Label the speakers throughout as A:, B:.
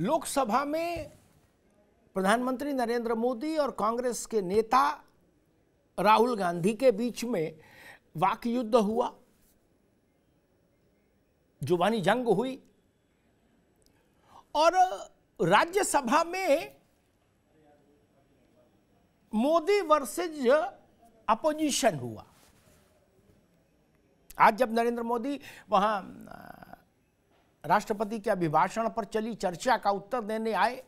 A: लोकसभा में प्रधानमंत्री नरेंद्र मोदी और कांग्रेस के नेता राहुल गांधी के बीच में वाक युद्ध हुआ जुबानी जंग हुई और राज्यसभा में मोदी वर्सेज अपोजिशन हुआ आज जब नरेंद्र मोदी वहां राष्ट्रपति के अभिभाषण पर चली चर्चा का उत्तर देने आए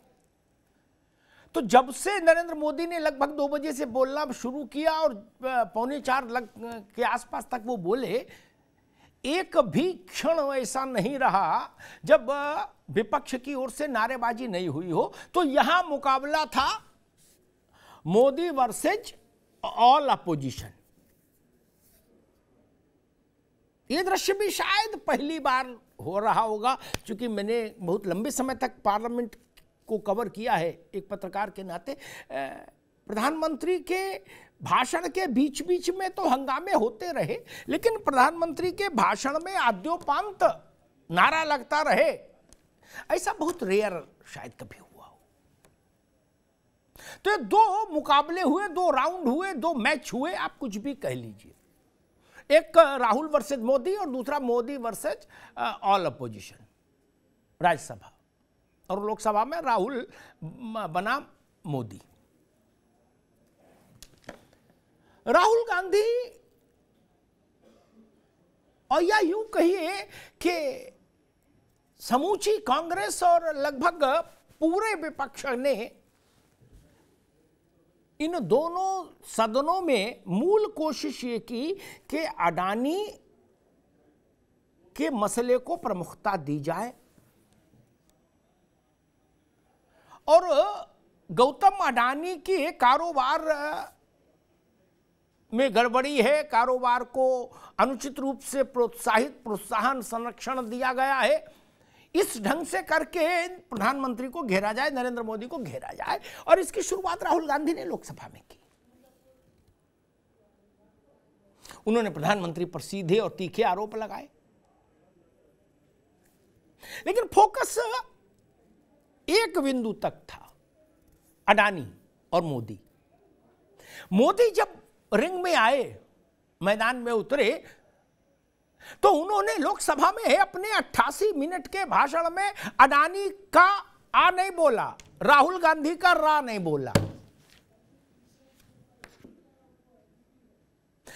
A: तो जब से नरेंद्र मोदी ने लगभग दो बजे से बोलना शुरू किया और पौने चार लग के आसपास तक वो बोले एक भी क्षण ऐसा नहीं रहा जब विपक्ष की ओर से नारेबाजी नहीं हुई हो तो यहां मुकाबला था मोदी वर्सेज ऑल अपोजिशन ये दृश्य भी शायद पहली बार हो रहा होगा क्योंकि मैंने बहुत लंबे समय तक पार्लियामेंट को कवर किया है एक पत्रकार के नाते प्रधानमंत्री के भाषण के बीच बीच में तो हंगामे होते रहे लेकिन प्रधानमंत्री के भाषण में आद्योपांत नारा लगता रहे ऐसा बहुत रेयर शायद कभी हुआ हो तो दो मुकाबले हुए दो राउंड हुए दो मैच हुए आप कुछ भी कह लीजिए एक राहुल वर्सेज मोदी और दूसरा Modi versus all opposition Rajya Sabha और लोकसभा में राहुल बना मोदी राहुल गांधी और या यूं कहिए कि समूची कांग्रेस और लगभग पूरे विपक्ष ने इन दोनों सदनों में मूल कोशिश ये की कि अडानी के मसले को प्रमुखता दी जाए और गौतम अडानी के कारोबार में गड़बड़ी है कारोबार को अनुचित रूप से प्रोत्साहित प्रोत्साहन संरक्षण दिया गया है इस ढंग से करके प्रधानमंत्री को घेरा जाए नरेंद्र मोदी को घेरा जाए और इसकी शुरुआत राहुल गांधी ने लोकसभा में की उन्होंने प्रधानमंत्री पर सीधे और तीखे आरोप लगाए लेकिन फोकस एक बिंदु तक था अडानी और मोदी मोदी जब रिंग में आए मैदान में उतरे तो उन्होंने लोकसभा में अपने 88 मिनट के भाषण में अडानी का आ नहीं बोला राहुल गांधी का रा नहीं बोला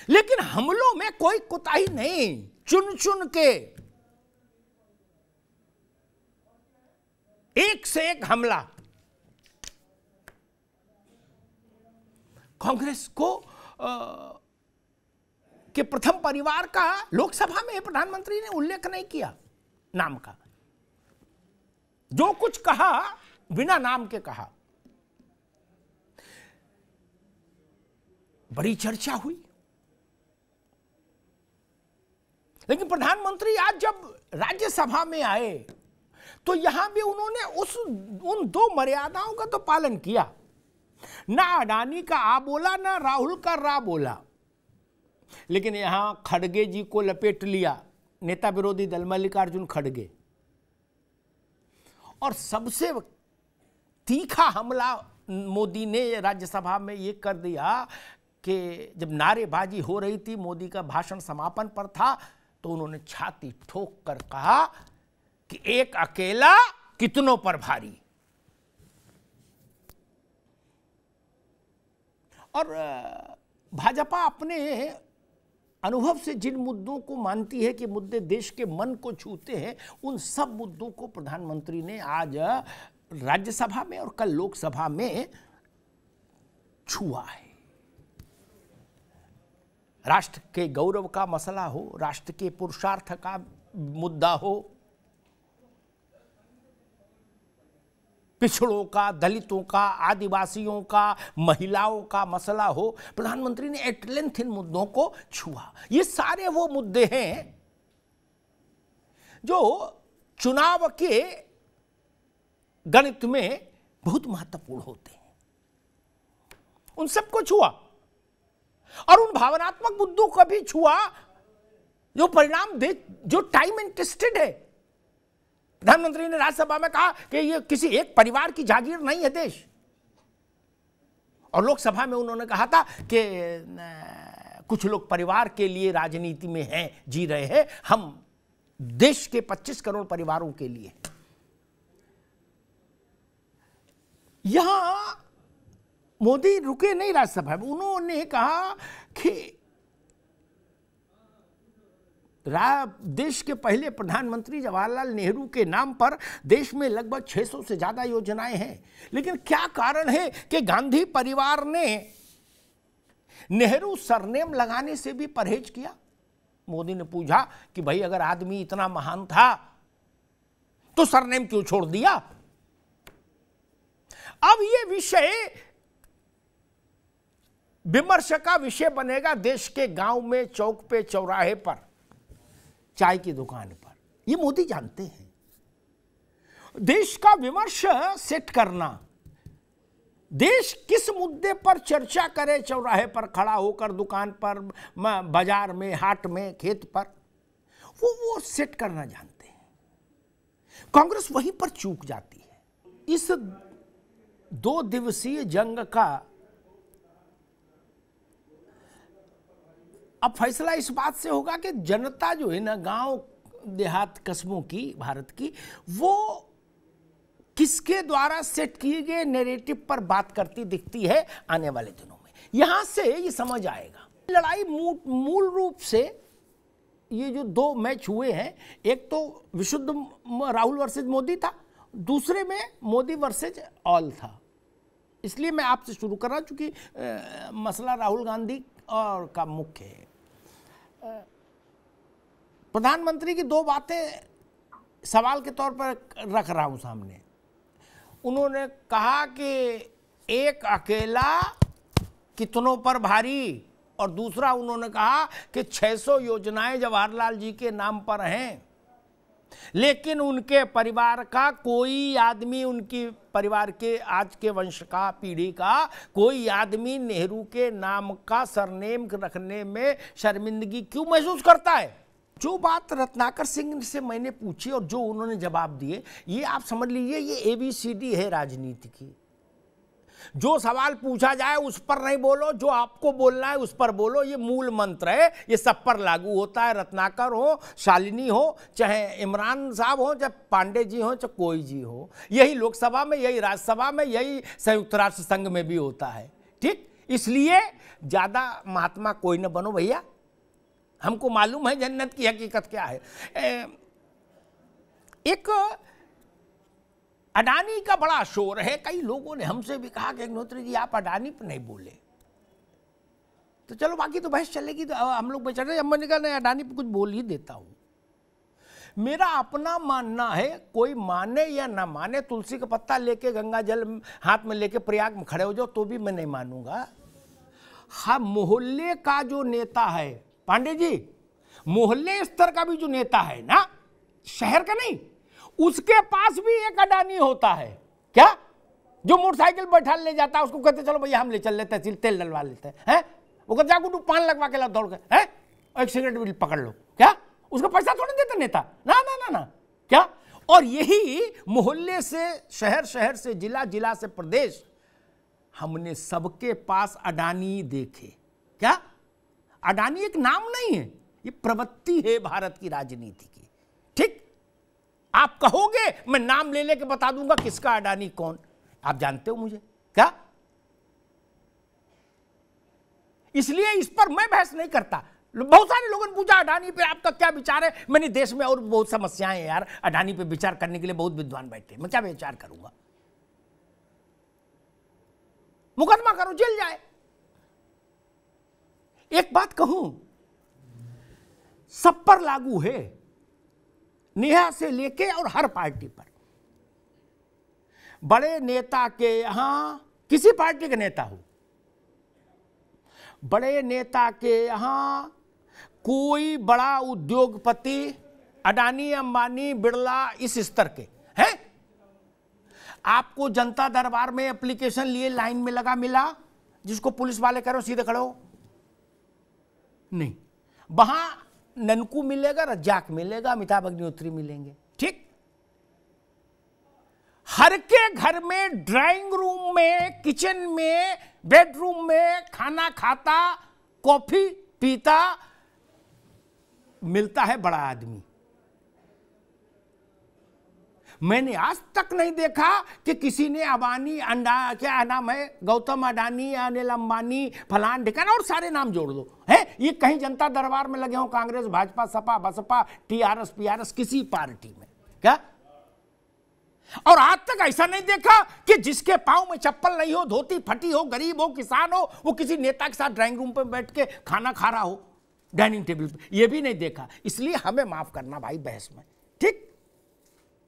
A: लेकिन हमलों में कोई कुताही नहीं चुन चुन के एक से एक हमला कांग्रेस को आ, कि प्रथम परिवार का लोकसभा में प्रधानमंत्री ने उल्लेख नहीं किया नाम का जो कुछ कहा बिना नाम के कहा बड़ी चर्चा हुई लेकिन प्रधानमंत्री आज जब राज्यसभा में आए तो यहां भी उन्होंने उस उन दो मर्यादाओं का तो पालन किया ना अडानी का आ बोला ना राहुल का रा बोला लेकिन यहाँ खड़गे जी को लपेट लिया नेता विरोधी दल मल्लिकार्जुन खड़गे और सबसे तीखा हमला मोदी ने राज्यसभा में ये कर दिया कि जब नारेबाजी हो रही थी मोदी का भाषण समापन पर था तो उन्होंने छाती ठोक कर कहा कि एक अकेला कितनों पर भारी और भाजपा अपने अनुभव से जिन मुद्दों को मानती है कि मुद्दे देश के मन को छूते हैं उन सब मुद्दों को प्रधानमंत्री ने आज राज्यसभा में और कल लोकसभा में छुआ है राष्ट्र के गौरव का मसला हो राष्ट्र के पुरुषार्थ का मुद्दा हो पिछड़ों का दलितों का आदिवासियों का महिलाओं का मसला हो प्रधानमंत्री ने एटलेंथ इन मुद्दों को छुआ ये सारे वो मुद्दे हैं जो चुनाव के गणित में बहुत महत्वपूर्ण होते हैं उन सबको छुआ और उन भावनात्मक मुद्दों का भी छुआ जो परिणाम दे जो टाइम इंटरेस्टेड है प्रधानमंत्री ने राज्यसभा में कहा कि ये किसी एक परिवार की जागीर नहीं है देश और लोकसभा में उन्होंने कहा था कि कुछ लोग परिवार के लिए राजनीति में हैं जी रहे हैं हम देश के 25 करोड़ परिवारों के लिए यहां मोदी रुके नहीं राज्यसभा में उन्होंने कहा कि देश के पहले प्रधानमंत्री जवाहरलाल नेहरू के नाम पर देश में लगभग 600 से ज़्यादा योजनाएं हैं लेकिन क्या कारण है कि गांधी परिवार ने नेहरू सरनेम लगाने से भी परहेज किया मोदी ने पूछा कि भाई अगर आदमी इतना महान था तो सरनेम क्यों छोड़ दिया अब यह विषय विमर्श का विषय बनेगा देश के गांव में चौक पे चौराहे पर चाय की दुकान पर ये मोदी जानते हैं देश का विमर्श सेट करना देश किस मुद्दे पर चर्चा करे चौराहे पर खड़ा होकर दुकान पर बाजार में हाट में खेत पर वो वो सेट करना जानते हैं कांग्रेस वहीं पर चूक जाती है इस दो दिवसीय जंग का अब फैसला इस बात से होगा कि जनता जो है ना गांव देहात कस्बों की भारत की वो किसके द्वारा सेट किए गए नेरेटिव पर बात करती दिखती है आने वाले दिनों में यहां से ये समझ आएगा लड़ाई मूल रूप से ये जो दो मैच हुए हैं एक तो विशुद्ध राहुल वर्सेज मोदी था दूसरे में मोदी वर्सेज ऑल था इसलिए मैं आपसे शुरू कर रहा हूँ चूंकि मसला राहुल गांधी और का मुख्य है प्रधानमंत्री की दो बातें सवाल के तौर पर रख रहा हूँ सामने उन्होंने कहा कि एक अकेला कितनों पर भारी और दूसरा उन्होंने कहा कि 600 योजनाएं जवाहरलाल जी के नाम पर हैं लेकिन उनके परिवार का कोई आदमी उनकी परिवार के आज के वंश का पीढ़ी का कोई आदमी नेहरू के नाम का सरनेम रखने में शर्मिंदगी क्यों महसूस करता है जो बात रत्नाकर सिंह से मैंने पूछी और जो उन्होंने जवाब दिए ये आप समझ लीजिए ये एबीसीडी है राजनीति की जो सवाल पूछा जाए उस पर नहीं बोलो जो आपको बोलना है उस पर बोलो ये मूल मंत्र है ये सब पर लागू होता है रत्नाकर हो शालिनी हो चाहे इमरान साहब हो चाहे पांडे जी हो चाहे कोई जी हो यही लोकसभा में यही राज्यसभा में यही संयुक्त राष्ट्र संघ में भी होता है ठीक इसलिए ज़्यादा महात्मा कोई ना बनो भैया हमको मालूम है जन्नत की हकीकत क्या है एक अडानी का बड़ा शोर है कई लोगों ने हमसे भी कहा कि अग्नोत्री जी आप अडानी पर नहीं बोले तो चलो बाकी तो बहस चलेगी तो हम लोग बेचार रहे मैंने कहा नहीं अडानी पर कुछ बोल ही देता हूं मेरा अपना मानना है कोई माने या ना माने तुलसी का पत्ता लेके गंगा जल हाथ में लेके प्रयाग में खड़े हो जाओ तो भी मैं नहीं मानूंगा हा मोहल्ले का जो नेता है पांडे जी मोहल्ले स्तर का भी जो नेता है ना शहर का नहीं उसके पास भी एक अडानी होता है क्या जो मोटरसाइकिल बैठा ले जाता है उसको कहते चलो भैया हम ले चल लेते हैं तेल डलवा लेते हैं है? वो कहते टू तो पान लगवा के ला दौड़ के हैं एक सिगरेट भी पकड़ लो क्या उसको पैसा थोड़ी देते नेता ना ना ना ना क्या और यही मोहल्ले से शहर शहर से जिला जिला से प्रदेश हमने सबके पास अडानी देखे क्या अडानी एक नाम नहीं है ये प्रवृत्ति है भारत की राजनीति आप कहोगे मैं नाम ले लेके बता दूंगा किसका अडानी कौन आप जानते हो मुझे क्या इसलिए इस पर मैं बहस नहीं करता बहुत सारे लोगों ने पूछा अडानी पे आपका क्या विचार है मैंने देश में और बहुत समस्याएं हैं यार अडानी पे विचार करने के लिए बहुत विद्वान बैठे मैं क्या विचार करूंगा मुकदमा करो जेल जाए एक बात कहूं सब पर लागू है नेहा से लेके और हर पार्टी पर बड़े नेता के यहां किसी पार्टी के नेता हो बड़े नेता के यहां कोई बड़ा उद्योगपति अडानी अंबानी बिरला इस स्तर के हैं आपको जनता दरबार में एप्लीकेशन लिए लाइन में लगा मिला जिसको पुलिस वाले करो सीधे खड़ो नहीं वहां ननकू मिलेगा रज्जाक मिलेगा अमिताभ अग्निहोत्री मिलेंगे ठीक हर के घर में ड्राइंग रूम में किचन में बेडरूम में खाना खाता कॉफी पीता मिलता है बड़ा आदमी मैंने आज तक नहीं देखा कि किसी ने अबानी अंडा क्या नाम है गौतम अडानी अनिल अंबानी फलान ढिकान और सारे नाम जोड़ दो है ये कहीं जनता दरबार में लगे हों कांग्रेस भाजपा सपा बसपा टीआरएस पीआरएस किसी पार्टी में क्या और आज तक ऐसा नहीं देखा कि जिसके पांव में चप्पल नहीं हो धोती फटी हो गरीब हो किसान हो वो किसी नेता के साथ ड्राइंग रूम पर बैठ के खाना खा रहा हो डाइनिंग टेबल पर यह भी नहीं देखा इसलिए हमें माफ करना भाई बहस में ठीक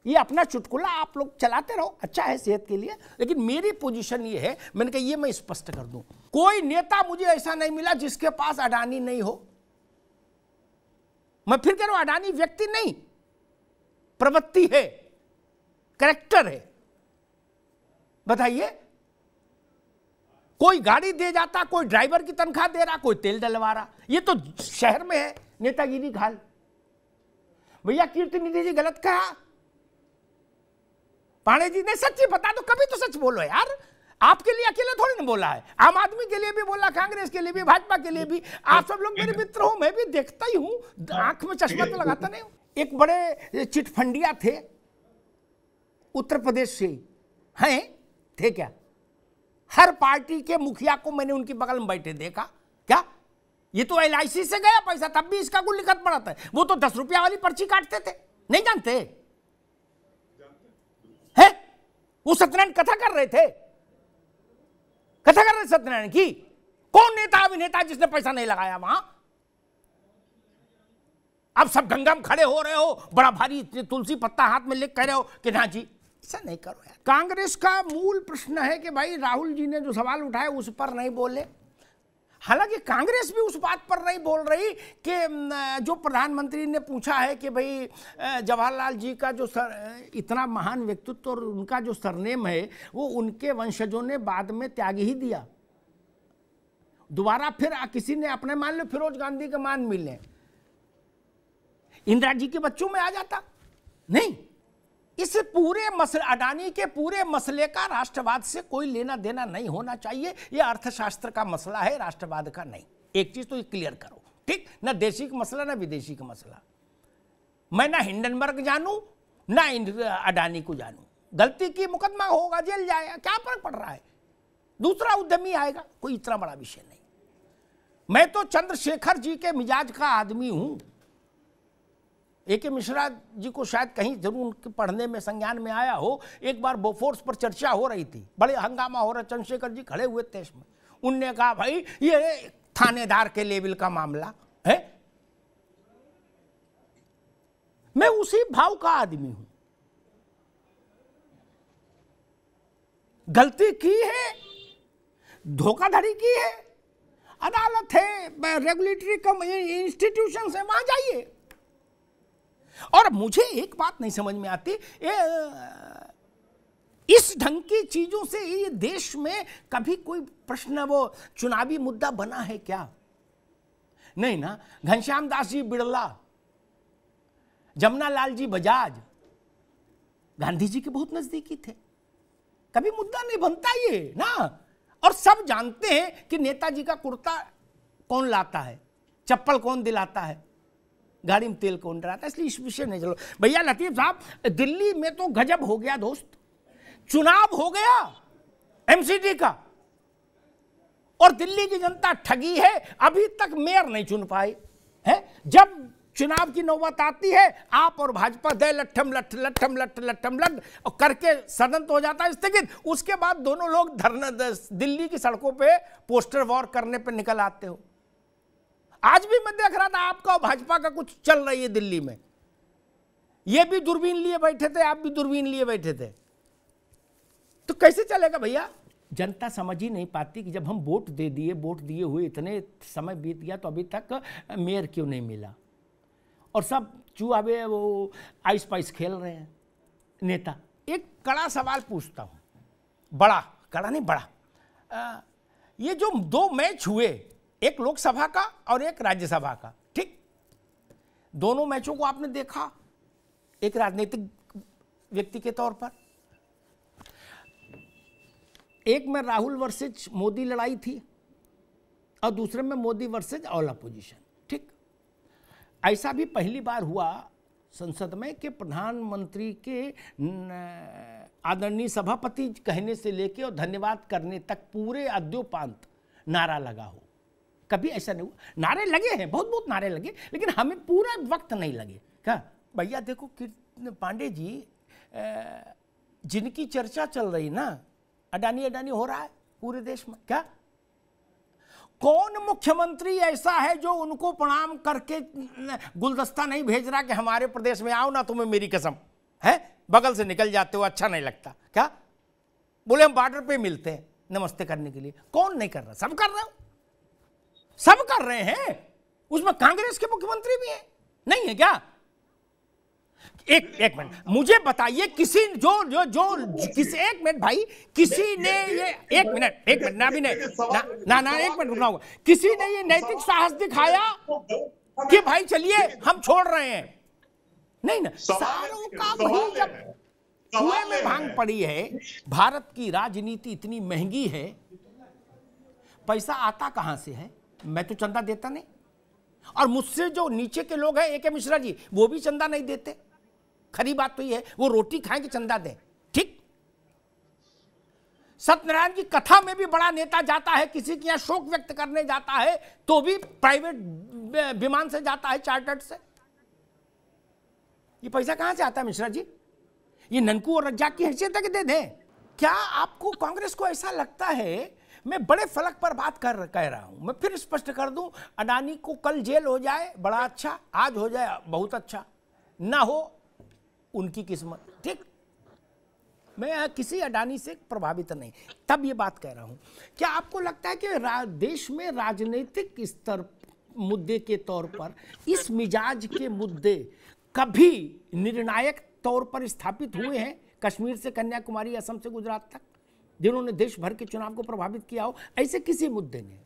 A: ये अपना चुटकुला आप लोग चलाते रहो अच्छा है सेहत के लिए लेकिन मेरी पोजीशन ये है मैंने कहा ये मैं स्पष्ट कर दूं कोई नेता मुझे ऐसा नहीं मिला जिसके पास अडानी नहीं हो मैं फिर कह रहा हूं अडानी व्यक्ति नहीं प्रवृत्ति है करेक्टर है बताइए कोई गाड़ी दे जाता कोई ड्राइवर की तनख्वाह दे रहा कोई तेल डलवा रहा ये तो शहर में है नेतागिरी घाल भैया कीर्ति निधि जी गलत कहा पाणे जी ने सच्ची बता दो कभी तो सच बोलो यार आपके लिए अकेले थोड़ी ना बोला है आम आदमी के लिए भी बोला कांग्रेस के लिए भी भाजपा के लिए भी आप सब लोग मेरे मित्र हो मैं भी देखता ही हूँ आंख में चश्मा तो लगाता नहीं एक बड़े चिटफंडिया थे उत्तर प्रदेश से हैं थे क्या हर पार्टी के मुखिया को मैंने उनके बगल में बैठे देखा क्या ये तो एल से गया पैसा तब भी इसका गुल लिखत पड़ा था वो तो दस रुपया वाली पर्ची काटते थे नहीं जानते वो सत्यनारायण कथा कर रहे थे कथा कर रहे सत्यनारायण की कौन नेता अभिनेता जिसने पैसा नहीं लगाया वहां अब सब गंगा में खड़े हो रहे हो बड़ा भारी तुलसी पत्ता हाथ में ले कह रहे हो कि ना जी ऐसा नहीं करो यार कांग्रेस का मूल प्रश्न है कि भाई राहुल जी ने जो सवाल उठाए उस पर नहीं बोले हालांकि कांग्रेस भी उस बात पर नहीं बोल रही कि जो प्रधानमंत्री ने पूछा है कि भाई जवाहरलाल जी का जो सर इतना महान व्यक्तित्व और उनका जो सरनेम है वो उनके वंशजों ने बाद में त्याग ही दिया दोबारा फिर किसी ने अपने मान लो फिरोज गांधी के मान मिले इंदिरा जी के बच्चों में आ जाता नहीं इस पूरे मसले अडानी के पूरे मसले का राष्ट्रवाद से कोई लेना देना नहीं होना चाहिए यह अर्थशास्त्र का मसला है राष्ट्रवाद का नहीं एक चीज तो क्लियर करो ठीक ना देशी का मसला ना विदेशी का मसला मैं ना हिंडनबर्ग जानू ना अडानी को जानू गलती की मुकदमा होगा जेल जाएगा क्या फर्क पड़ रहा है दूसरा उद्यमी आएगा कोई इतना बड़ा विषय नहीं मैं तो चंद्रशेखर जी के मिजाज का आदमी हूं ए के मिश्रा जी को शायद कहीं जरूर उनके पढ़ने में संज्ञान में आया हो एक बार बोफोर्स पर चर्चा हो रही थी बड़े हंगामा हो रहा चंद्रशेखर जी खड़े हुए थे इसमें उनने कहा भाई ये थानेदार के लेवल का मामला है मैं उसी भाव का आदमी हूं गलती की है धोखाधड़ी की है अदालत है रेगुलेटरी कम इंस्टीट्यूशन है वहां जाइए और मुझे एक बात नहीं समझ में आती ये इस ढंग की चीजों से ये देश में कभी कोई प्रश्न वो चुनावी मुद्दा बना है क्या नहीं ना घनश्याम दास जी बिड़ला जमुना लाल जी बजाज गांधी जी के बहुत नजदीकी थे कभी मुद्दा नहीं बनता ये ना और सब जानते हैं कि नेताजी का कुर्ता कौन लाता है चप्पल कौन दिलाता है गाड़ी में तेल कौन रहा था इसलिए इस विषय नहीं चलो भैया लतीफ साहब दिल्ली में तो गजब हो गया दोस्त चुनाव हो गया एमसीडी का और दिल्ली की जनता ठगी है अभी तक मेयर नहीं चुन पाए है जब चुनाव की नौबत आती है आप और भाजपा दे लट्ठम लठ लट्ठम लठ लट्ठम लट करके सदन तो हो जाता है स्थगित उसके बाद दोनों लोग धरना दिल्ली की सड़कों पे पोस्टर वॉर करने पे निकल आते हो आज भी मैं देख रहा था आपका और भाजपा का कुछ चल रही है दिल्ली में ये भी दूरबीन लिए बैठे थे आप भी दूरबीन लिए बैठे थे तो कैसे चलेगा भैया जनता समझ ही नहीं पाती कि जब हम वोट दे दिए वोट दिए हुए इतने समय बीत गया तो अभी तक मेयर क्यों नहीं मिला और सब वे वो आइस पाइस खेल रहे हैं नेता एक कड़ा सवाल पूछता हूँ बड़ा कड़ा नहीं बड़ा आ, ये जो दो मैच हुए एक लोकसभा का और एक राज्यसभा का ठीक दोनों मैचों को आपने देखा एक राजनीतिक व्यक्ति के तौर पर एक में राहुल वर्सेज मोदी लड़ाई थी और दूसरे में मोदी वर्सेज ऑल अपोजिशन ठीक ऐसा भी पहली बार हुआ संसद में कि प्रधानमंत्री के आदरणीय सभापति कहने से लेकर और धन्यवाद करने तक पूरे अद्योपांत नारा लगा हो कभी ऐसा नहीं हुआ नारे लगे हैं बहुत बहुत नारे लगे लेकिन हमें पूरा वक्त नहीं लगे क्या भैया देखो किर्तन पांडे जी जिनकी चर्चा चल रही ना अडानी अडानी हो रहा है पूरे देश में क्या कौन मुख्यमंत्री ऐसा है जो उनको प्रणाम करके गुलदस्ता नहीं भेज रहा कि हमारे प्रदेश में आओ ना तुम्हें मेरी कसम है बगल से निकल जाते हो अच्छा नहीं लगता क्या बोले हम बॉर्डर पे मिलते हैं नमस्ते करने के लिए कौन नहीं कर रहा सब कर रहे हो सब कर रहे हैं उसमें कांग्रेस के मुख्यमंत्री भी हैं नहीं है क्या एक एक मिनट मुझे बताइए किसी जो जो जो किसी एक मिनट भाई किसी ने ये एक मिनट एक मिनट ना भी नहीं ना ना, ना एक मिनट रुकना होगा किसी ने ये नैतिक साहस दिखाया कि भाई चलिए हम छोड़ रहे हैं नहीं ना सारों का वही जब कुएं में भांग पड़ी है भारत की राजनीति इतनी महंगी है पैसा आता कहां से है मैं तो चंदा देता नहीं और मुझसे जो नीचे के लोग हैं ए के मिश्रा जी वो भी चंदा नहीं देते खरी बात तो ये है वो रोटी खाएं कि चंदा दें ठीक सत्यनारायण की कथा में भी बड़ा नेता जाता है किसी के यहां शोक व्यक्त करने जाता है तो भी प्राइवेट विमान से जाता है चार्टर्ड से ये पैसा कहां से आता है मिश्रा जी ये ननकू और रज्जा की हैसियत है कि दे दें क्या आपको कांग्रेस को ऐसा लगता है मैं बड़े फलक पर बात कर कह रहा हूं मैं फिर स्पष्ट कर दूं अडानी को कल जेल हो जाए बड़ा अच्छा आज हो जाए बहुत अच्छा ना हो उनकी किस्मत ठीक मैं किसी अडानी से प्रभावित नहीं तब ये बात कह रहा हूं क्या आपको लगता है कि देश में राजनीतिक स्तर मुद्दे के तौर पर इस मिजाज के मुद्दे कभी निर्णायक तौर पर स्थापित हुए हैं कश्मीर से कन्याकुमारी असम से गुजरात तक जिन्होंने देश भर के चुनाव को प्रभावित किया हो ऐसे किसी मुद्दे ने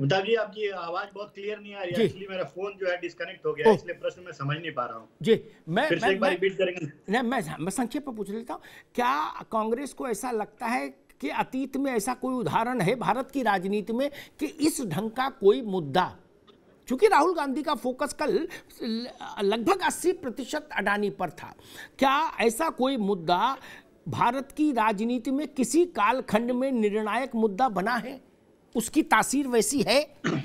A: अमिताभ जी आपकी आवाज बहुत क्लियर नहीं आ रही है एक्चुअली मेरा फोन जो है डिस्कनेक्ट हो गया इसलिए प्रश्न मैं समझ नहीं पा रहा हूँ जी मैं फिर मैं, से एक बार रिपीट करेंगे नहीं मैं मैं संक्षेप में पूछ लेता हूँ क्या कांग्रेस को ऐसा लगता है कि अतीत में ऐसा कोई उदाहरण है भारत की राजनीति में कि इस ढंग का कोई मुद्दा क्योंकि राहुल गांधी का फोकस कल लगभग 80 प्रतिशत अडानी पर था क्या ऐसा कोई मुद्दा भारत की राजनीति में किसी कालखंड में निर्णायक मुद्दा बना है उसकी तासीर वैसी है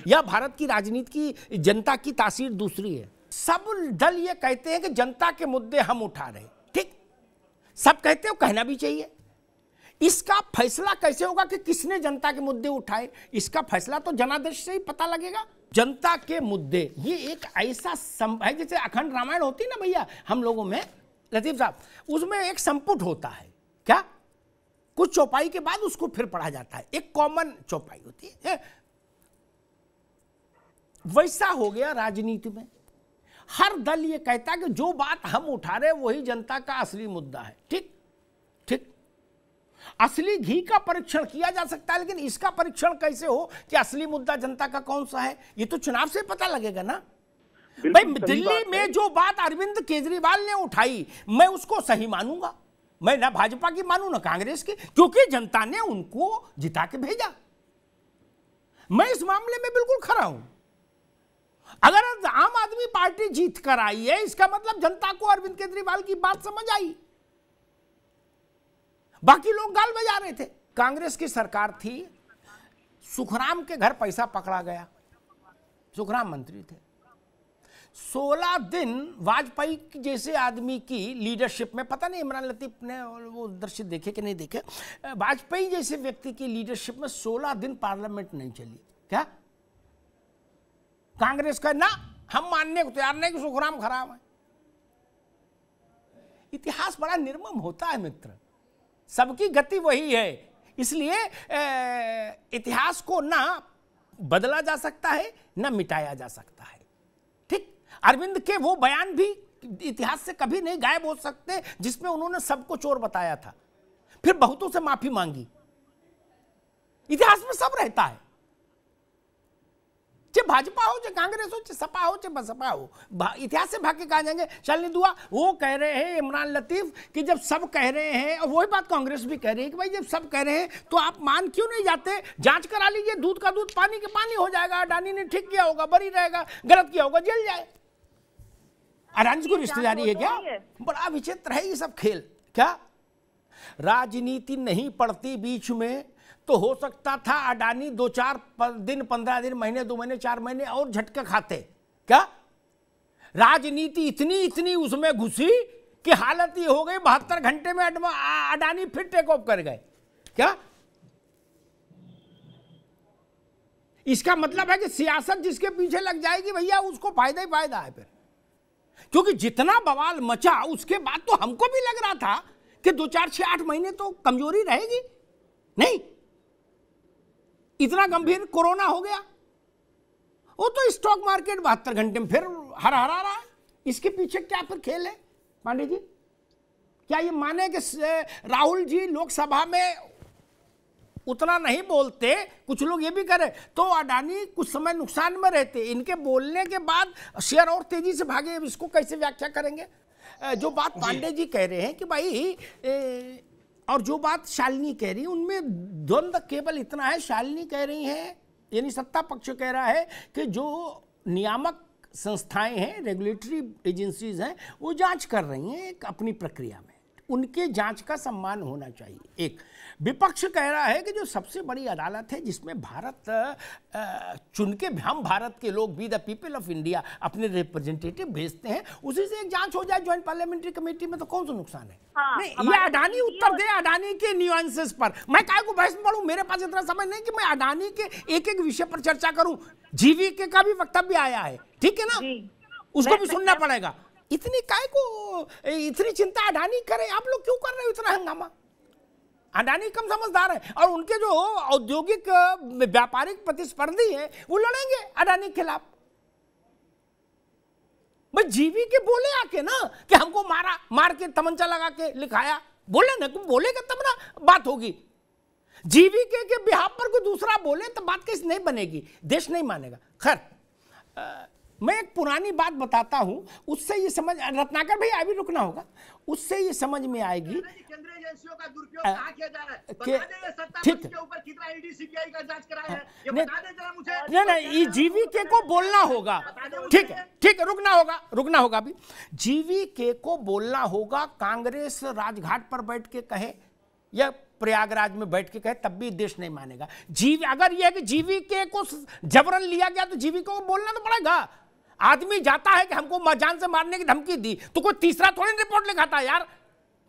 A: या भारत की राजनीति की जनता की तासीर दूसरी है सब दल ये कहते हैं कि जनता के मुद्दे हम उठा रहे ठीक सब कहते हो कहना भी चाहिए इसका फैसला कैसे होगा कि किसने जनता के मुद्दे उठाए इसका फैसला तो जनादेश से ही पता लगेगा जनता के मुद्दे ये एक ऐसा है जैसे अखंड रामायण होती ना भैया हम लोगों में लतीफ साहब उसमें एक संपुट होता है क्या कुछ चौपाई के बाद उसको फिर पढ़ा जाता है एक कॉमन चौपाई होती है वैसा हो गया राजनीति में हर दल ये कहता है कि जो बात हम उठा रहे वही जनता का असली मुद्दा है ठीक असली घी का परीक्षण किया जा सकता है लेकिन इसका परीक्षण कैसे हो कि असली मुद्दा जनता का कौन सा है ये तो चुनाव से पता लगेगा ना भाई दिल्ली में जो बात अरविंद केजरीवाल ने उठाई मैं उसको सही मानूंगा मैं ना भाजपा की मानू ना कांग्रेस की क्योंकि जनता ने उनको जिता के भेजा मैं इस मामले में बिल्कुल खड़ा हूं अगर आम आदमी पार्टी जीत कर आई है इसका मतलब जनता को अरविंद केजरीवाल की बात समझ आई बाकी लोग गाल बजा रहे थे कांग्रेस की सरकार थी सुखराम के घर पैसा पकड़ा गया सुखराम मंत्री थे 16 दिन वाजपेयी जैसे आदमी की लीडरशिप में पता नहीं इमरान लतीफ ने वो दृश्य देखे कि नहीं देखे वाजपेयी जैसे व्यक्ति की लीडरशिप में 16 दिन पार्लियामेंट नहीं चली क्या कांग्रेस का ना हम मानने को तैयार नहीं कि सुखराम खराब है इतिहास बड़ा निर्मम होता है मित्र सबकी गति वही है इसलिए इतिहास को ना बदला जा सकता है ना मिटाया जा सकता है ठीक अरविंद के वो बयान भी इतिहास से कभी नहीं गायब हो सकते जिसमें उन्होंने सबको चोर बताया था फिर बहुतों से माफी मांगी इतिहास में सब रहता है चाहे भाजपा हो चाहे कांग्रेस हो चाहे सपा हो चाहे बसपा हो इतिहास से भाग के कहा जाएंगे शालिनी दुआ वो कह रहे हैं इमरान लतीफ कि जब सब कह रहे हैं और वही बात कांग्रेस भी कह रही है कि भाई जब सब कह रहे हैं तो आप मान क्यों नहीं जाते जांच करा लीजिए दूध का दूध पानी के पानी हो जाएगा अडानी ने ठीक किया होगा बरी रहेगा गलत किया होगा जेल जाए अडानी को रिश्तेदारी है क्या बड़ा विचित्र है ये सब खेल क्या राजनीति नहीं पड़ती बीच में तो हो सकता था अडानी दो चार दिन पंद्रह दिन महीने दो महीने चार महीने और झटका खाते क्या राजनीति इतनी इतनी उसमें घुसी कि हालत ही हो गई बहत्तर घंटे में अडानी फिर टेक ऑफ कर गए क्या इसका मतलब है कि सियासत जिसके पीछे लग जाएगी भैया उसको फायदा ही फायदा है फिर क्योंकि जितना बवाल मचा उसके बाद तो हमको भी लग रहा था कि दो चार छह आठ महीने तो कमजोरी रहेगी नहीं इतना गंभीर कोरोना हो गया वो तो स्टॉक मार्केट बहत्तर घंटे में फिर हरा हरा रहा है इसके पीछे क्या फिर खेल है पांडे जी क्या ये माने कि राहुल जी लोकसभा में उतना नहीं बोलते कुछ लोग ये भी करे तो अडानी कुछ समय नुकसान में रहते इनके बोलने के बाद शेयर और तेजी से भागे इसको कैसे व्याख्या करेंगे जो बात पांडे जी कह रहे हैं कि भाई ए, और जो बात शालिनी कह रही है उनमें द्वंद्व केवल इतना है शालिनी कह रही है यानी सत्ता पक्ष कह रहा है कि जो नियामक संस्थाएं हैं रेगुलेटरी एजेंसीज हैं वो जांच कर रही हैं एक अपनी प्रक्रिया में उनके जांच का सम्मान होना चाहिए एक विपक्ष कह रहा है कि जो सबसे बड़ी अदालत है जिसमें भारत चुन के हम भारत के लोग we the people of India अपने रिप्रेजेंटेटिव भेजते हैं उसी से एक जांच हो जाए ज्वाइंट पार्लियामेंट्री कमेटी में तो कौन सा नुकसान है हाँ, नहीं ये अडानी उत्तर दे अडानी के न्यूएंसेस पर मैं काय को बहस पढ़ू मेरे पास इतना समय नहीं कि मैं अडानी के एक एक विषय पर चर्चा करूं के का भी वक्तव्य आया है ठीक है ना उसको भी सुनना पड़ेगा इतनी काय को इतनी चिंता अडानी करे आप लोग क्यों कर रहे हो इतना हंगामा अडानी कम समझदार है और उनके जो औद्योगिक व्यापारिक प्रतिस्पर्धी हैं वो लड़ेंगे अडानी के खिलाफ भाई जीवी के बोले आके ना कि हमको मारा मार के तमंचा लगा के लिखाया बोले ना बोलेगा तब ना बात होगी जीवी के, के बिहार पर कोई दूसरा बोले तो बात कैसे नहीं बनेगी देश नहीं मानेगा खैर मैं एक पुरानी बात बताता हूं उससे ये समझ रत्नाकर भाई अभी रुकना होगा उससे ये समझ में आएगी ठीक को बोलना होगा ठीक है ठीक है रुकना होगा रुकना होगा अभी को बोलना होगा कांग्रेस राजघाट पर बैठ के कहे या प्रयागराज में बैठ के कहे तब भी देश नहीं मानेगा जीव अगर यह कि जीवी के को जबरन लिया गया तो जीवी को बोलना तो पड़ेगा आदमी जाता है कि हमको जान से मारने की धमकी दी तो कोई तीसरा थोड़ी रिपोर्ट लिखाता यार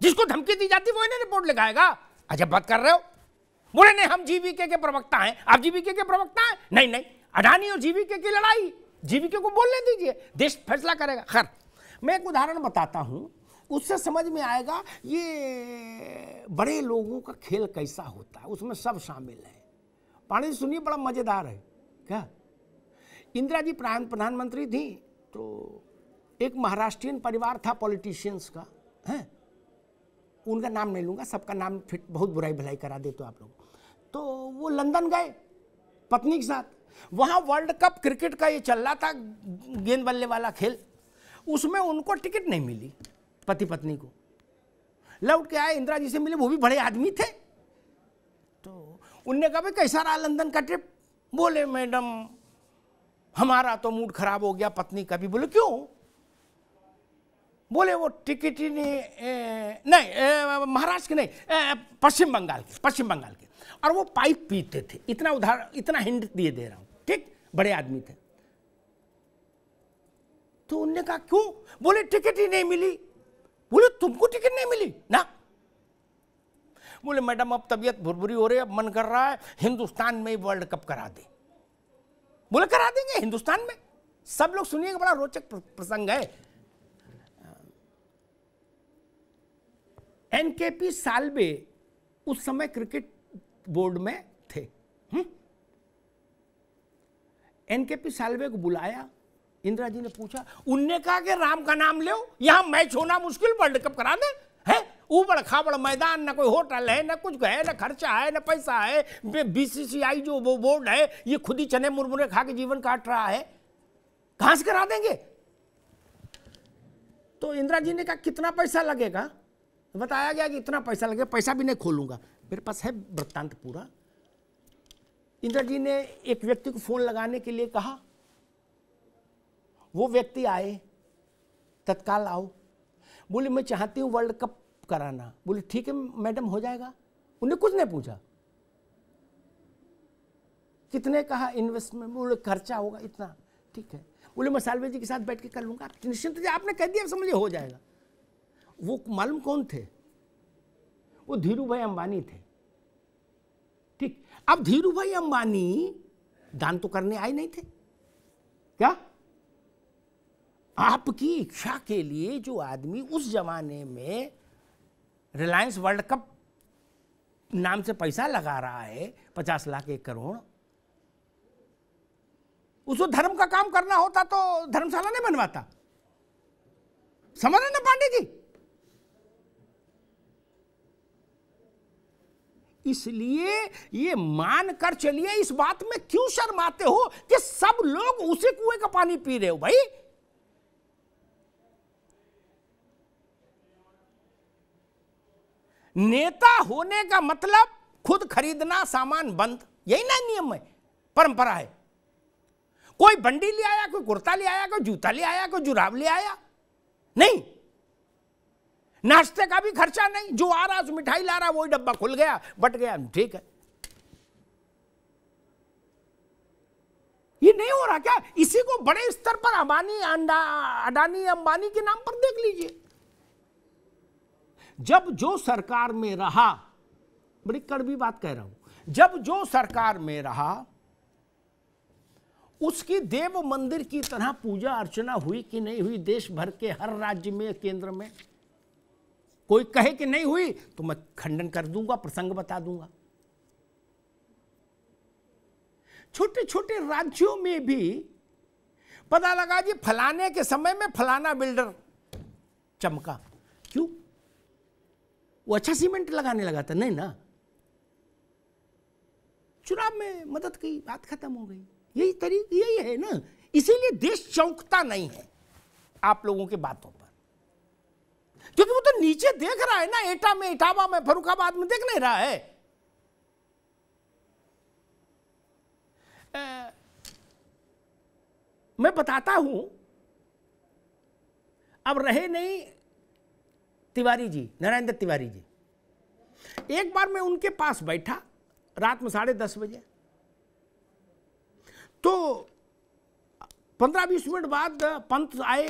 A: जिसको धमकी दी जाती वो इन्हें रिपोर्ट लिखाएगा अजब बात कर रहे हो बोले नहीं हम जीवीके के प्रवक्ता हैं आप जीवीके के प्रवक्ता हैं नहीं नहीं अडानी और जीवीके की लड़ाई जीवीके को बोलने दीजिए देश फैसला करेगा खैर मैं एक उदाहरण बताता हूँ उससे समझ में आएगा ये बड़े लोगों का खेल कैसा होता है उसमें सब शामिल है पानी सुनिए बड़ा मज़ेदार है क्या इंदिरा जी प्रधानमंत्री थी तो एक महाराष्ट्रियन परिवार था पॉलिटिशियंस का है उनका नाम नहीं लूँगा सबका नाम फिट बहुत बुराई भलाई करा दे तो आप लोग तो वो लंदन गए पत्नी के साथ वहाँ वर्ल्ड कप क्रिकेट का ये चल रहा था गेंद बल्ले वाला खेल उसमें उनको टिकट नहीं मिली पति पत्नी को लौट के आए इंदिरा जी से मिले वो भी बड़े आदमी थे तो उनने कहा भाई कैसा रहा लंदन का ट्रिप बोले मैडम हमारा तो मूड खराब हो गया पत्नी का भी बोले क्यों बोले वो टिकट ही नहीं नहीं महाराष्ट्र के नहीं पश्चिम बंगाल के पश्चिम बंगाल के और वो पाइप पीते थे इतना उधार इतना हिंट दिए दे रहा हूं ठीक बड़े आदमी थे तो उनने कहा क्यों बोले टिकट ही नहीं मिली बोले तुमको टिकट नहीं मिली ना बोले मैडम अब तबीयत भुरभुरी हो रही है अब मन कर रहा है हिंदुस्तान में ही वर्ल्ड कप करा दे बोले करा देंगे हिंदुस्तान में सब लोग सुनिएगा बड़ा रोचक प्रसंग है एनकेपी सालवे उस समय क्रिकेट बोर्ड में थे हम्म? एनकेपी सालवे को बुलाया इंदिरा जी ने पूछा उनने कहा कि राम का नाम ले यहां मैच होना मुश्किल वर्ल्ड कप करा दे ऊबड़ खाबड़ मैदान ना कोई होटल है ना कुछ है ना खर्चा है ना पैसा है बीसीसीआई जो वो बोर्ड है ये खुद ही चने मुरमुरे खा के जीवन काट रहा है कहां से करा देंगे तो इंदिरा जी ने कहा कितना पैसा लगेगा बताया गया कि इतना पैसा लगेगा पैसा भी नहीं खोलूंगा मेरे पास है वृत्तांत पूरा इंदिरा जी ने एक व्यक्ति को फोन लगाने के लिए कहा वो व्यक्ति आए तत्काल आओ बोले मैं चाहती हूं वर्ल्ड कप कराना बोले ठीक है मैडम हो जाएगा उन्हें कुछ नहीं पूछा कितने कहा इन्वेस्टमेंट बोले खर्चा होगा इतना ठीक है बोले मैं सालवे जी के साथ बैठ के कर लूंगा निश्चिंत जी आपने कह दिया समझिए हो जाएगा वो मालूम कौन थे वो धीरू भाई अंबानी थे ठीक अब धीरू भाई अंबानी दान तो करने आए नहीं थे क्या आपकी इच्छा के लिए जो आदमी उस जमाने में रिलायंस वर्ल्ड कप नाम से पैसा लगा रहा है पचास लाख एक करोड़ उसको धर्म का काम करना होता तो धर्मशाला नहीं बनवाता समझ रहे ना पांडे जी इसलिए ये मान कर चलिए इस बात में क्यों शर्माते हो कि सब लोग उसी कुएं का पानी पी रहे हो भाई नेता होने का मतलब खुद खरीदना सामान बंद यही ना नियम है परंपरा है कोई बंडी ले आया कोई कुर्ता ले आया कोई जूता ले आया कोई जुराब ले आया नहीं नाश्ते का भी खर्चा नहीं जो आ रहा मिठाई ला रहा वही डब्बा खुल गया बट गया ठीक है ये नहीं हो रहा क्या इसी को बड़े स्तर पर अंबानी अडानी अंबानी के नाम पर देख लीजिए जब जो सरकार में रहा बड़ी कड़वी बात कह रहा हूं जब जो सरकार में रहा उसकी देव मंदिर की तरह पूजा अर्चना हुई कि नहीं हुई देश भर के हर राज्य में केंद्र में कोई कहे कि नहीं हुई तो मैं खंडन कर दूंगा प्रसंग बता दूंगा छोटे छोटे राज्यों में भी पता लगा जी फलाने के समय में फलाना बिल्डर चमका वो अच्छा सीमेंट लगाने लगा था नहीं ना चुनाव में मदद की बात खत्म हो गई यही तरीका यही है ना इसीलिए देश चौंकता नहीं है आप लोगों के बातों पर क्योंकि वो तो नीचे देख रहा है ना एटा में इटावा में फरुखाबाद में देख नहीं रहा है आ, मैं बताता हूं अब रहे नहीं तिवारी जी नरेंद्र तिवारी जी एक बार मैं उनके पास बैठा रात में साढ़े दस बजे तो पंद्रह बीस मिनट बाद पंत आए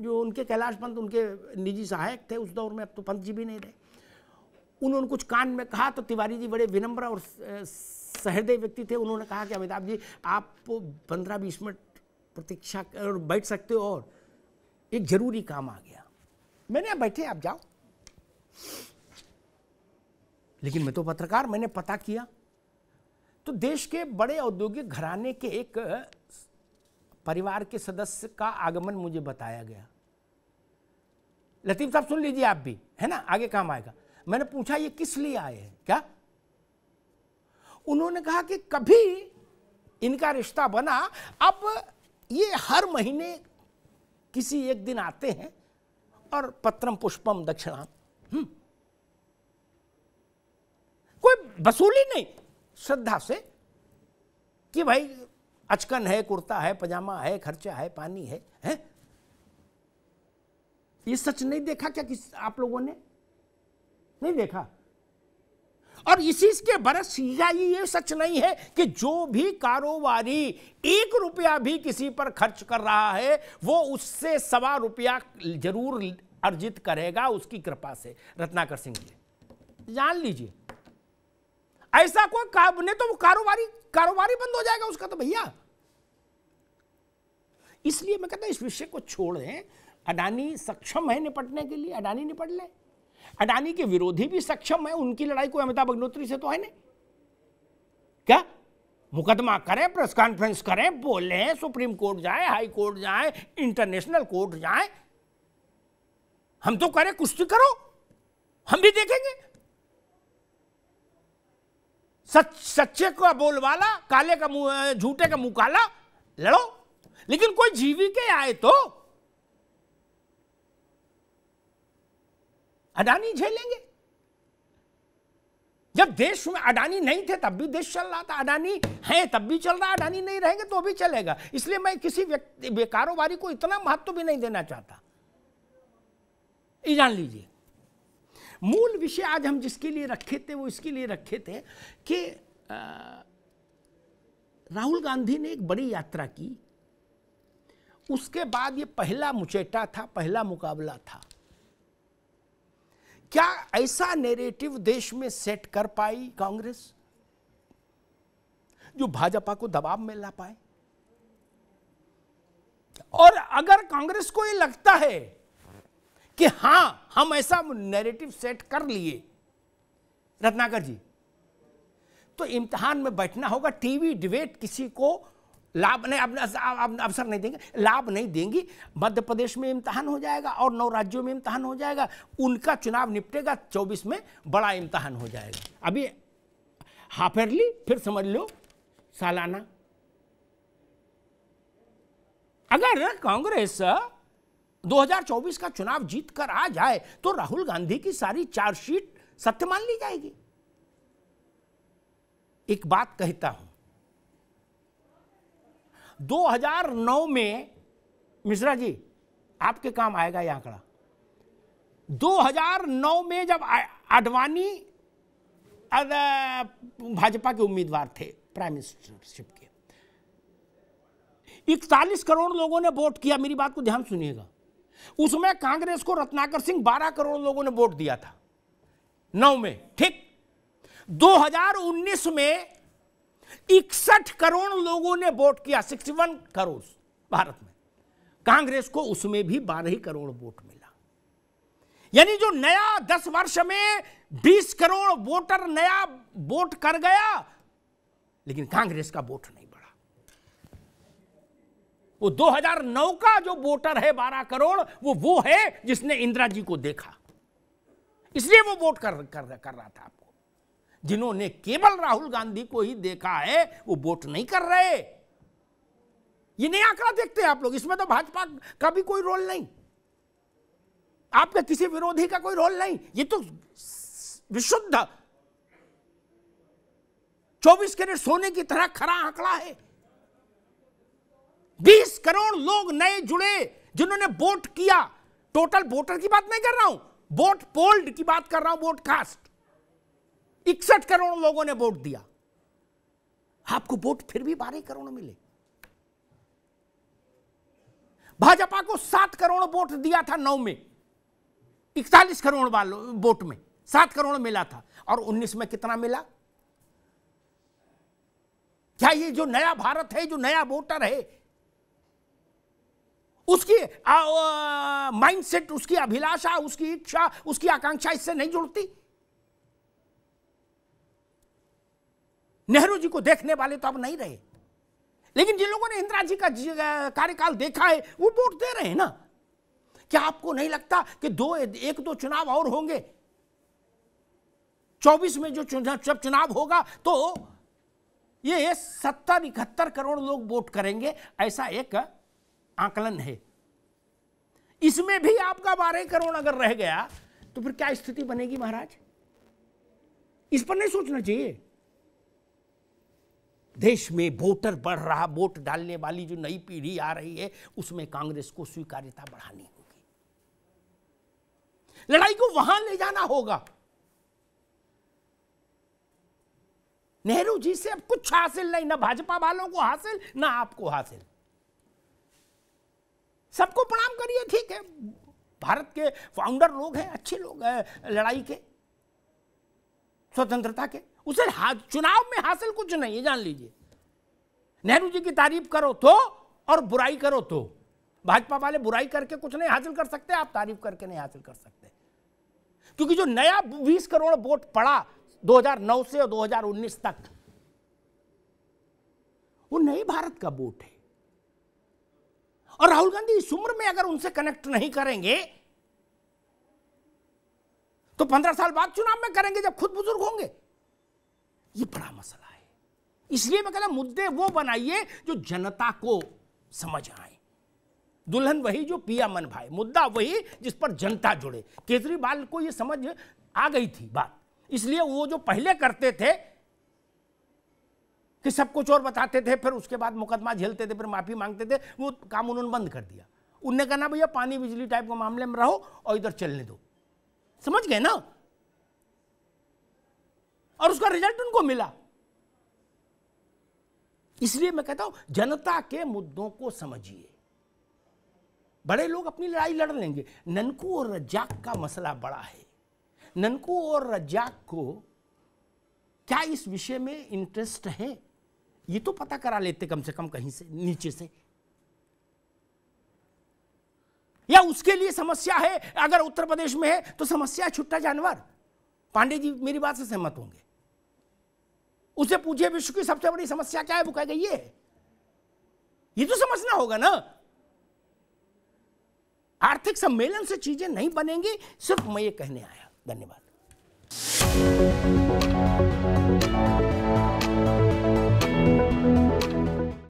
A: जो उनके कैलाश पंत उनके निजी सहायक थे उस दौर में अब तो पंत जी भी नहीं रहे उन्होंने कुछ कान में कहा तो तिवारी जी बड़े विनम्र और सहृदय व्यक्ति थे उन्होंने कहा कि अमिताभ जी आप पंद्रह बीस मिनट प्रतीक्षा और बैठ सकते हो और एक जरूरी काम आ गया मैंने बैठे आप जाओ लेकिन मैं तो पत्रकार मैंने पता किया तो देश के बड़े औद्योगिक घराने के एक परिवार के सदस्य का आगमन मुझे बताया गया लतीफ साहब सुन लीजिए आप भी है ना आगे काम आएगा मैंने पूछा ये किस लिए आए हैं क्या उन्होंने कहा कि कभी इनका रिश्ता बना अब ये हर महीने किसी एक दिन आते हैं और पत्रम पुष्पम दक्षिणाम हम्म। कोई वसूली नहीं श्रद्धा से कि भाई अचकन है कुर्ता है पजामा है खर्चा है पानी है हैं ये सच नहीं देखा क्या किस आप लोगों ने नहीं देखा और इसी के बरस सीधा ही ये सच नहीं है कि जो भी कारोबारी एक रुपया भी किसी पर खर्च कर रहा है वो उससे सवा रुपया जरूर अर्जित करेगा उसकी कृपा से रत्नाकर सिंह जी जान लीजिए ऐसा कोई नहीं तो वो कारोबारी कारोबारी बंद हो जाएगा उसका तो भैया इसलिए मैं कहता इस विषय को छोड़ दें अडानी सक्षम है निपटने के लिए अडानी निपट ले अडानी के विरोधी भी सक्षम है उनकी लड़ाई कोई अमिताभ अग्नोत्री से तो है नहीं क्या मुकदमा करें प्रेस कॉन्फ्रेंस करें बोले सुप्रीम कोर्ट जाए हाई कोर्ट जाए इंटरनेशनल कोर्ट जाए हम तो करें कुछ तो करो हम भी देखेंगे सच सच्चे का बोलवाला काले का मुंह झूठे का मुंह काला लड़ो लेकिन कोई जीवी के आए तो अडानी झेलेंगे जब देश में अडानी नहीं थे तब भी देश चल रहा था अडानी है तब भी चल रहा अडानी नहीं रहेंगे तो भी चलेगा इसलिए मैं किसी व्यक्ति कारोबारी को इतना महत्व भी नहीं देना चाहता ये जान लीजिए मूल विषय आज हम जिसके लिए रखे थे वो इसके लिए रखे थे कि राहुल गांधी ने एक बड़ी यात्रा की उसके बाद ये पहला मुचेटा था पहला मुकाबला था क्या ऐसा नेरेटिव देश में सेट कर पाई कांग्रेस जो भाजपा को दबाव में ला पाए और अगर कांग्रेस को यह लगता है कि हां हम ऐसा नैरेटिव सेट कर लिए रत्नाकर जी तो इम्तहान में बैठना होगा टीवी डिबेट किसी को लाभ नहीं अब अवसर नहीं देंगे लाभ नहीं देंगी मध्य प्रदेश में इम्तहान हो जाएगा और नौ राज्यों में इम्तहान हो जाएगा उनका चुनाव निपटेगा चौबीस में बड़ा इम्तहान हो जाएगा अभी हाफेरली फिर समझ लो सालाना अगर कांग्रेस 2024 का चुनाव जीत कर आ जाए तो राहुल गांधी की सारी चार्जशीट सत्य मान ली जाएगी एक बात कहता हूं 2009 में मिश्रा जी आपके काम आएगा यह आंकड़ा 2009 में जब आडवाणी भाजपा के उम्मीदवार थे प्राइम मिनिस्टरशिप के इकतालीस करोड़ लोगों ने वोट किया मेरी बात को ध्यान सुनिएगा उसमें कांग्रेस को रत्नाकर सिंह 12 करोड़ लोगों ने वोट दिया था नौ में ठीक 2019 में इकसठ करोड़ लोगों ने वोट किया 61 करोड़ भारत में कांग्रेस को उसमें भी बारह करोड़ वोट मिला यानी जो नया दस वर्ष में बीस करोड़ वोटर नया वोट कर गया लेकिन कांग्रेस का वोट नहीं बढ़ा वो 2009 का जो वोटर है बारह करोड़ वो वो है जिसने इंदिरा जी को देखा इसलिए वो वोट कर, कर, कर रहा था जिन्होंने केवल राहुल गांधी को ही देखा है वो वोट नहीं कर रहे ये नया आंकड़ा देखते हैं आप लोग इसमें तो भाजपा का भी कोई रोल नहीं आपका किसी विरोधी का कोई रोल नहीं ये तो विशुद्ध चौबीस करोड़ सोने की तरह खरा आंकड़ा है बीस करोड़ लोग नए जुड़े जिन्होंने वोट किया टोटल वोटर की बात नहीं कर रहा हूं वोट पोल्ड की बात कर रहा हूं वोट कास्ट इकसठ करोड़ लोगों ने वोट दिया आपको वोट फिर भी बारह करोड़ मिले भाजपा को सात करोड़ वोट दिया था नौ में इकतालीस करोड़ वालों वोट में सात करोड़ मिला था और उन्नीस में कितना मिला क्या ये जो नया भारत है जो नया वोटर है उसकी माइंडसेट उसकी अभिलाषा उसकी इच्छा उसकी आकांक्षा इससे नहीं जुड़ती नेहरू जी को देखने वाले तो अब नहीं रहे लेकिन जिन लोगों ने इंदिरा जी का कार्यकाल देखा है वो वोट दे रहे हैं ना क्या आपको नहीं लगता कि दो एक दो चुनाव और होंगे चौबीस में जो जब चुनाव होगा तो ये सत्तर इकहत्तर करोड़ लोग वोट करेंगे ऐसा एक आकलन है इसमें भी आपका बारह करोड़ अगर रह गया तो फिर क्या स्थिति बनेगी महाराज इस पर नहीं सोचना चाहिए देश में वोटर बढ़ रहा वोट डालने वाली जो नई पीढ़ी आ रही है उसमें कांग्रेस को स्वीकार्यता बढ़ानी होगी लड़ाई को वहां ले जाना होगा नेहरू जी से अब कुछ हासिल नहीं ना भाजपा वालों को हासिल ना आपको हासिल सबको प्रणाम करिए ठीक है भारत के फाउंडर लोग हैं अच्छे लोग हैं लड़ाई के स्वतंत्रता के उसे चुनाव में हासिल कुछ नहीं है जान लीजिए नेहरू जी की तारीफ करो तो और बुराई करो तो भाजपा वाले बुराई करके कुछ नहीं हासिल कर सकते आप तारीफ करके नहीं हासिल कर सकते क्योंकि जो नया 20 करोड़ वोट पड़ा 2009 से और 2019 तक वो नए भारत का वोट है और राहुल गांधी इस उम्र में अगर उनसे कनेक्ट नहीं करेंगे तो पंद्रह साल बाद चुनाव में करेंगे जब खुद बुजुर्ग होंगे ये बड़ा मसला है इसलिए मैं कह रहा मुद्दे वो बनाइए जो जनता को समझ आए दुल्हन वही जो पिया मन भाई मुद्दा वही जिस पर जनता जुड़े केजरीवाल को ये समझ आ गई थी बात इसलिए वो जो पहले करते थे कि सब कुछ और बताते थे फिर उसके बाद मुकदमा झेलते थे फिर माफ़ी मांगते थे वो काम उन्होंने बंद कर दिया उनने कहना भैया पानी बिजली टाइप के मामले में रहो और इधर चलने दो समझ गए ना और उसका रिजल्ट उनको मिला इसलिए मैं कहता हूं जनता के मुद्दों को समझिए बड़े लोग अपनी लड़ाई लड़ लेंगे ननकू और रज्जाक का मसला बड़ा है ननकू और रज्जाक को क्या इस विषय में इंटरेस्ट है ये तो पता करा लेते कम से कम कहीं से नीचे से या उसके लिए समस्या है अगर उत्तर प्रदेश में है तो समस्या छुट्टा जानवर पांडे जी मेरी बात से सहमत होंगे उसे पूछिए विश्व की सबसे बड़ी समस्या क्या है वो गई ये है ये तो समझना होगा ना आर्थिक सम्मेलन से चीजें नहीं बनेंगी सिर्फ मैं ये कहने आया धन्यवाद